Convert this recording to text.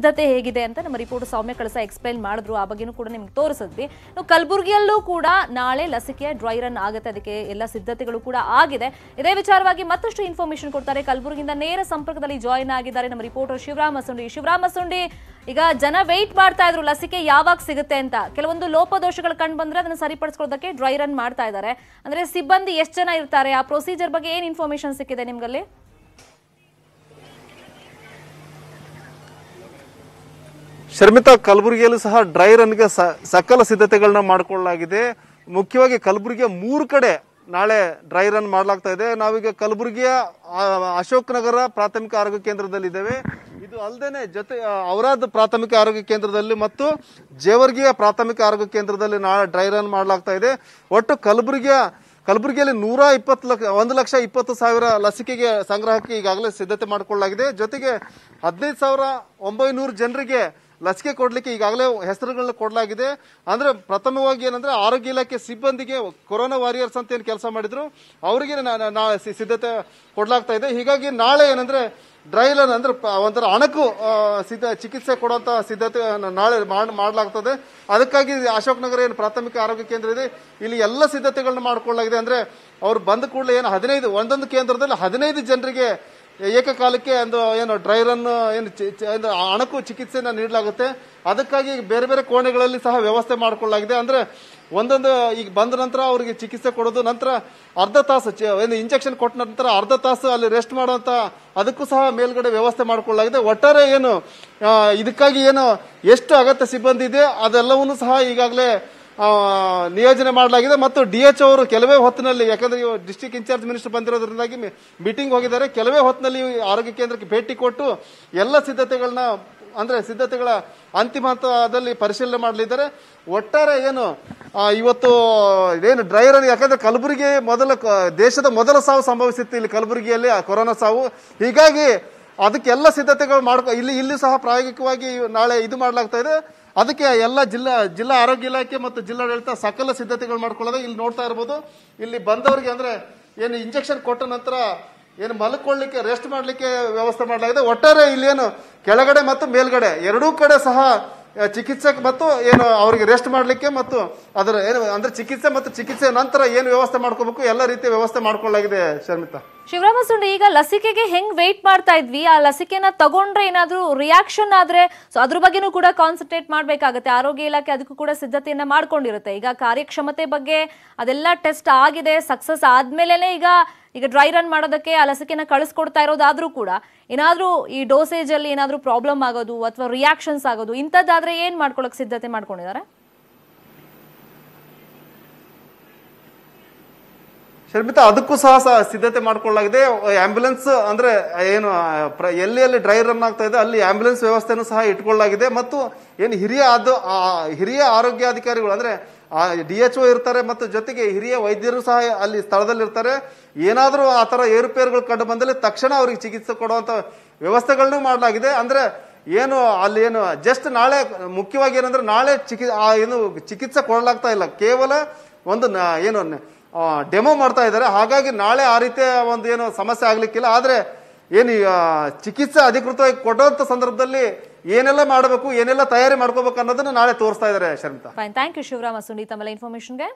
ಸಿದ್ಧತೆ ಹೇಗಿದೆ ಅಂತ ನಮ್ಮ ರಿಪೋರ್ಟ್ ಸೌಮ್ಯ ಕಳಸ ಎಕ್ಸ್ಪ್ಲೈನ್ ಮಾಡಿದ್ರು ಆ ಬಗ್ಗೆನೂ ಕೂಡ ನಿಮ್ಗೆ ತೋರಿಸಿದ್ವಿ ಕಲಬುರಗಿಯಲ್ಲೂ ಕೂಡ ನಾಳೆ ಲಸಿಕೆಯ ಡ್ರೈ ರನ್ ಆಗುತ್ತೆ ಅದಕ್ಕೆ ಎಲ್ಲ ಸಿದ್ಧತೆಗಳು ಕೂಡ ಆಗಿದೆ ಇದೇ ವಿಚಾರವಾಗಿ ಮತ್ತಷ್ಟು ಇನ್ಫಾರ್ಮೇಶನ್ ಕೊಡ್ತಾರೆ ಕಲಬುರಗಿಯಿಂದ ನೇರ ಸಂಪರ್ಕದಲ್ಲಿ ಜಾಯಿನ್ ಆಗಿದ್ದಾರೆ ನಮ್ಮ ರಿಪೋರ್ಟರ್ ಶಿವರಾಮ ಸುಂಡಿ ಶಿವರಾಮ ಸುಂಡಿ ಈಗ ಜನ ವೆಯ್ಟ್ ಮಾಡ್ತಾ ಇದ್ರು ಲಸಿಕೆ ಯಾವಾಗ ಸಿಗುತ್ತೆ ಅಂತ ಕೆಲವೊಂದು ಲೋಪದೋಷಗಳು ಕಂಡು ಬಂದ್ರೆ ಅದನ್ನು ಸರಿಪಡಿಸ್ಕೊಳ್ಳೋದಕ್ಕೆ ಡ್ರೈ ರನ್ ಮಾಡ್ತಾ ಇದ್ದಾರೆ ಅಂದ್ರೆ ಸಿಬ್ಬಂದಿ ಎಷ್ಟು ಜನ ಇರ್ತಾರೆ ಆ ಪ್ರೊಸೀಜರ್ ಬಗ್ಗೆ ಏನು ಇನ್ಫಾರ್ಮೇಶನ್ ಸಿಕ್ಕಿದೆ ನಿಮ್ಗಲ್ಲಿ ಶರ್ಮಿತಾ ಕಲಬುರಗಿಯಲ್ಲೂ ಸಹ ಡ್ರೈ ರನ್ಗೆ ಸಕಲ ಸಿದ್ಧತೆಗಳನ್ನ ಮಾಡಿಕೊಳ್ಳಲಾಗಿದೆ ಮುಖ್ಯವಾಗಿ ಕಲಬುರಗಿಯ ಮೂರು ಕಡೆ ನಾಳೆ ಡ್ರೈ ರನ್ ಮಾಡಲಾಗ್ತಾ ಇದೆ ನಾವೀಗ ಕಲಬುರಗಿಯ ಅಶೋಕ್ ನಗರ ಪ್ರಾಥಮಿಕ ಆರೋಗ್ಯ ಕೇಂದ್ರದಲ್ಲಿದ್ದೇವೆ ಇದು ಅಲ್ಲದೆ ಜೊತೆ ಅವರಾದ ಪ್ರಾಥಮಿಕ ಆರೋಗ್ಯ ಕೇಂದ್ರದಲ್ಲಿ ಮತ್ತು ಜೇವರ್ಗಿಯ ಪ್ರಾಥಮಿಕ ಆರೋಗ್ಯ ಕೇಂದ್ರದಲ್ಲಿ ನಾಳೆ ಡ್ರೈ ರನ್ ಮಾಡಲಾಗ್ತಾ ಇದೆ ಒಟ್ಟು ಕಲಬುರಗಿಯ ಕಲಬುರಗಿಯಲ್ಲಿ ನೂರ ಇಪ್ಪತ್ತು ಲಕ್ಷ ಒಂದು ಲಕ್ಷ ಇಪ್ಪತ್ತು ಸಾವಿರ ಲಸಿಕೆಗೆ ಸಂಗ್ರಹಕ್ಕೆ ಈಗಾಗಲೇ ಸಿದ್ಧತೆ ಮಾಡಿಕೊಳ್ಳಲಾಗಿದೆ ಜೊತೆಗೆ ಹದಿನೈದು ಸಾವಿರ ಒಂಬೈನೂರು ಜನರಿಗೆ ಲಸಿಕೆ ಕೊಡಲಿಕ್ಕೆ ಈಗಾಗಲೇ ಹೆಸರುಗಳನ್ನ ಕೊಡಲಾಗಿದೆ ಅಂದ್ರೆ ಪ್ರಥಮವಾಗಿ ಏನಂದ್ರೆ ಆರೋಗ್ಯ ಇಲಾಖೆ ಸಿಬ್ಬಂದಿಗೆ ಕೊರೋನಾ ವಾರಿಯರ್ಸ್ ಅಂತ ಏನು ಕೆಲಸ ಮಾಡಿದ್ರು ಅವರಿಗೆ ಸಿದ್ಧತೆ ಕೊಡಲಾಗ್ತಾ ಇದೆ ಹೀಗಾಗಿ ನಾಳೆ ಏನಂದ್ರೆ ಡ್ರೈ ರನ್ ಅಂದ್ರೆ ಒಂಥರ ಅಣಕು ಸಿದ್ಧ ಚಿಕಿತ್ಸೆ ಕೊಡುವಂತ ಸಿದ್ಧತೆ ನಾಳೆ ಮಾಡಲಾಗ್ತದೆ ಅದಕ್ಕಾಗಿ ಅಶೋಕ್ ನಗರ ಏನು ಪ್ರಾಥಮಿಕ ಆರೋಗ್ಯ ಕೇಂದ್ರ ಇದೆ ಇಲ್ಲಿ ಎಲ್ಲ ಸಿದ್ಧತೆಗಳನ್ನ ಮಾಡಿಕೊಳ್ಳಲಾಗಿದೆ ಅಂದ್ರೆ ಅವ್ರು ಬಂದ ಕೂಡಲೇ ಏನು ಹದಿನೈದು ಒಂದೊಂದು ಕೇಂದ್ರದಲ್ಲಿ ಹದಿನೈದು ಜನರಿಗೆ ಏಕಕಾಲಕ್ಕೆ ಒಂದು ಏನು ಡ್ರೈ ರನ್ ಏನು ಅಣಕು ಚಿಕಿತ್ಸೆಯನ್ನು ನೀಡಲಾಗುತ್ತೆ ಅದಕ್ಕಾಗಿ ಬೇರೆ ಬೇರೆ ಕೋಣೆಗಳಲ್ಲಿ ಸಹ ವ್ಯವಸ್ಥೆ ಮಾಡಿಕೊಳ್ಳಲಾಗಿದೆ ಅಂದರೆ ಒಂದೊಂದು ಈಗ ಬಂದ ನಂತರ ಅವರಿಗೆ ಚಿಕಿತ್ಸೆ ಕೊಡೋದು ನಂತರ ಅರ್ಧ ತಾಸು ಏನು ಇಂಜೆಕ್ಷನ್ ಕೊಟ್ಟ ನಂತರ ಅರ್ಧ ತಾಸು ಅಲ್ಲಿ ರೆಸ್ಟ್ ಮಾಡುವಂತ ಅದಕ್ಕೂ ಸಹ ಮೇಲ್ಗಡೆ ವ್ಯವಸ್ಥೆ ಮಾಡಿಕೊಳ್ಳಲಾಗಿದೆ ಒಟ್ಟಾರೆ ಏನು ಇದಕ್ಕಾಗಿ ಏನು ಎಷ್ಟು ಅಗತ್ಯ ಸಿಬ್ಬಂದಿ ಇದೆ ಅದೆಲ್ಲವನ್ನೂ ಸಹ ಈಗಾಗಲೇ ನಿಯೋಜನೆ ಮಾಡಲಾಗಿದೆ ಮತ್ತು ಡಿ ಎಚ್ ಅವರು ಕೆಲವೇ ಹೊತ್ತಿನಲ್ಲಿ ಯಾಕಂದ್ರೆ ಇವು ಡಿಸ್ಟಿಕ್ ಇನ್ಚಾರ್ಜ್ ಮಿನಿಸ್ಟರ್ ಬಂದಿರೋದ್ರಿಂದಾಗಿ ಮೀಟಿಂಗ್ ಹೋಗಿದ್ದಾರೆ ಕೆಲವೇ ಹೊತ್ತಿನಲ್ಲಿ ಆರೋಗ್ಯ ಕೇಂದ್ರಕ್ಕೆ ಭೇಟಿ ಕೊಟ್ಟು ಎಲ್ಲ ಸಿದ್ಧತೆಗಳನ್ನ ಅಂದ್ರೆ ಸಿದ್ಧತೆಗಳ ಅಂತಿಮ ಹಂತದಲ್ಲಿ ಪರಿಶೀಲನೆ ಮಾಡಲಿದ್ದಾರೆ ಒಟ್ಟಾರೆ ಏನು ಇವತ್ತು ಏನು ಡ್ರೈ ರನ್ ಯಾಕಂದ್ರೆ ಕಲಬುರಗಿ ಮೊದಲ ದೇಶದ ಮೊದಲ ಸಾವು ಸಂಭವಿಸಿತ್ತು ಇಲ್ಲಿ ಕಲಬುರಗಿಯಲ್ಲಿ ಕೊರೋನಾ ಸಾವು ಹೀಗಾಗಿ ಅದಕ್ಕೆಲ್ಲ ಸಿದ್ಧತೆಗಳು ಮಾಡ್ಕೊ ಇಲ್ಲಿ ಇಲ್ಲಿ ಸಹ ಪ್ರಾಯೋಗಿಕವಾಗಿ ನಾಳೆ ಇದು ಮಾಡಲಾಗ್ತಾ ಇದೆ ಅದಕ್ಕೆ ಎಲ್ಲ ಜಿಲ್ಲಾ ಜಿಲ್ಲಾ ಆರೋಗ್ಯ ಇಲಾಖೆ ಮತ್ತು ಜಿಲ್ಲಾಡಳಿತ ಸಕಲ ಸಿದ್ಧತೆಗಳು ಮಾಡ್ಕೊಳ್ಳೋದು ಇಲ್ಲಿ ನೋಡ್ತಾ ಇರ್ಬೋದು ಇಲ್ಲಿ ಬಂದವರಿಗೆ ಅಂದರೆ ಏನು ಇಂಜೆಕ್ಷನ್ ಕೊಟ್ಟ ನಂತರ ಏನು ಮಲ್ಕೊಳ್ಳಿಕ್ಕೆ ರೆಸ್ಟ್ ಮಾಡಲಿಕ್ಕೆ ವ್ಯವಸ್ಥೆ ಮಾಡಲಾಗಿದೆ ಒಟ್ಟಾರೆ ಇಲ್ಲೇನು ಕೆಳಗಡೆ ಮತ್ತು ಮೇಲ್ಗಡೆ ಎರಡೂ ಕಡೆ ಸಹ ಚಿಕಿತ್ಸೆ ಮತ್ತು ಏನು ಅವರಿಗೆ ರೆಸ್ಟ್ ಮಾಡಲಿಕ್ಕೆ ಮತ್ತು ಅದರ ಏನು ಅಂದರೆ ಚಿಕಿತ್ಸೆ ಮತ್ತು ಚಿಕಿತ್ಸೆ ನಂತರ ಏನು ವ್ಯವಸ್ಥೆ ಮಾಡ್ಕೋಬೇಕು ಎಲ್ಲ ರೀತಿಯ ವ್ಯವಸ್ಥೆ ಮಾಡ್ಕೊಳ್ಳಲಾಗಿದೆ ಶರ್ಮಿತಾ ಶಿವರಾಮ ಸುಂಡ್ ಈಗ ಲಸಿಕೆಗೆ ಹೆಂಗ್ ವೇಟ್ ಮಾಡ್ತಾ ಇದ್ವಿ ಆ ಲಸಿಕೆನ ತಗೊಂಡ್ರೆ ಏನಾದ್ರೂ ರಿಯಾಕ್ಷನ್ ಆದ್ರೆ ಸೊ ಅದ್ರ ಬಗ್ಗೆನೂ ಕೂಡ ಕಾನ್ಸಂಟ್ರೇಟ್ ಮಾಡಬೇಕಾಗುತ್ತೆ ಆರೋಗ್ಯ ಇಲಾಖೆ ಅದಕ್ಕೂ ಕೂಡ ಸಿದ್ಧತೆಯನ್ನ ಮಾಡ್ಕೊಂಡಿರುತ್ತೆ ಈಗ ಕಾರ್ಯಕ್ಷಮತೆ ಬಗ್ಗೆ ಅದೆಲ್ಲ ಟೆಸ್ಟ್ ಆಗಿದೆ ಸಕ್ಸಸ್ ಆದ್ಮೇಲೆ ಈಗ ಈಗ ಡ್ರೈ ರನ್ ಮಾಡೋದಕ್ಕೆ ಆ ಲಸಿಕೆನ ಕಳಿಸ್ಕೊಡ್ತಾ ಇರೋದಾದ್ರೂ ಕೂಡ ಏನಾದ್ರೂ ಈ ಡೋಸೇಜಲ್ಲಿ ಏನಾದ್ರೂ ಪ್ರಾಬ್ಲಮ್ ಆಗೋದು ಅಥವಾ ರಿಯಾಕ್ಷನ್ಸ್ ಆಗೋದು ಇಂಥದ್ದಾದ್ರೆ ಏನು ಮಾಡ್ಕೊಳ್ಳೋಕೆ ಸಿದ್ಧತೆ ಮಾಡ್ಕೊಂಡಿದ್ದಾರೆ ಶರ್ಮಿತ ಅದಕ್ಕೂ ಸಹ ಸಿದ್ಧತೆ ಮಾಡಿಕೊಳ್ಳಲಾಗಿದೆ ಆಂಬ್ಯುಲೆನ್ಸ್ ಅಂದ್ರೆ ಏನು ಎಲ್ಲಿ ಎಲ್ಲಿ ಡ್ರೈ ರನ್ ಆಗ್ತಾ ಇದೆ ಅಲ್ಲಿ ಆಂಬ್ಯುಲೆನ್ಸ್ ವ್ಯವಸ್ಥೆನೂ ಸಹ ಇಟ್ಕೊಳ್ಳಲಾಗಿದೆ ಮತ್ತು ಏನು ಹಿರಿಯ ಅದು ಹಿರಿಯ ಆರೋಗ್ಯಾಧಿಕಾರಿಗಳು ಅಂದ್ರೆ ಡಿ ಎಚ್ ಒ ಇರ್ತಾರೆ ಮತ್ತು ಜೊತೆಗೆ ಹಿರಿಯ ವೈದ್ಯರು ಸಹ ಅಲ್ಲಿ ಸ್ಥಳದಲ್ಲಿ ಇರ್ತಾರೆ ಏನಾದರೂ ಆ ಥರ ಏರುಪೇರುಗಳು ಕಂಡು ಬಂದಲ್ಲಿ ತಕ್ಷಣ ಅವರಿಗೆ ಚಿಕಿತ್ಸೆ ಕೊಡುವಂಥ ವ್ಯವಸ್ಥೆಗಳನ್ನೂ ಮಾಡಲಾಗಿದೆ ಅಂದರೆ ಏನು ಅಲ್ಲಿ ಏನು ಜಸ್ಟ್ ನಾಳೆ ಮುಖ್ಯವಾಗಿ ಏನಂದ್ರೆ ನಾಳೆ ಚಿಕಿ ಏನು ಚಿಕಿತ್ಸೆ ಕೊಡಲಾಗ್ತಾ ಇಲ್ಲ ಕೇವಲ ಒಂದು ಏನು ಡೆಮೋ ಮಾಡ್ತಾ ಇದ್ದಾರೆ ಹಾಗಾಗಿ ನಾಳೆ ಆ ರೀತಿಯ ಒಂದು ಏನು ಸಮಸ್ಯೆ ಆಗಲಿಕ್ಕಿಲ್ಲ ಆದರೆ ಏನು ಚಿಕಿತ್ಸೆ ಅಧಿಕೃತವಾಗಿ ಕೊಡುವಂಥ ಸಂದರ್ಭದಲ್ಲಿ ಏನೆಲ್ಲ ಮಾಡಬೇಕು ಏನೆಲ್ಲ ತಯಾರಿ ಮಾಡ್ಕೋಬೇಕು ಅನ್ನೋದನ್ನ ನಾಳೆ ತೋರಿಸ್ತಾ ಇದ್ದಾರೆ ಶರ್ಮಿತಾ ಥ್ಯಾಂಕ್ ಯು ಶಿವರಾಮ ಸುನೀತ ಮೇಲೆ ಇನ್ಫಾರ್ಮೇಶನ್ಗೆ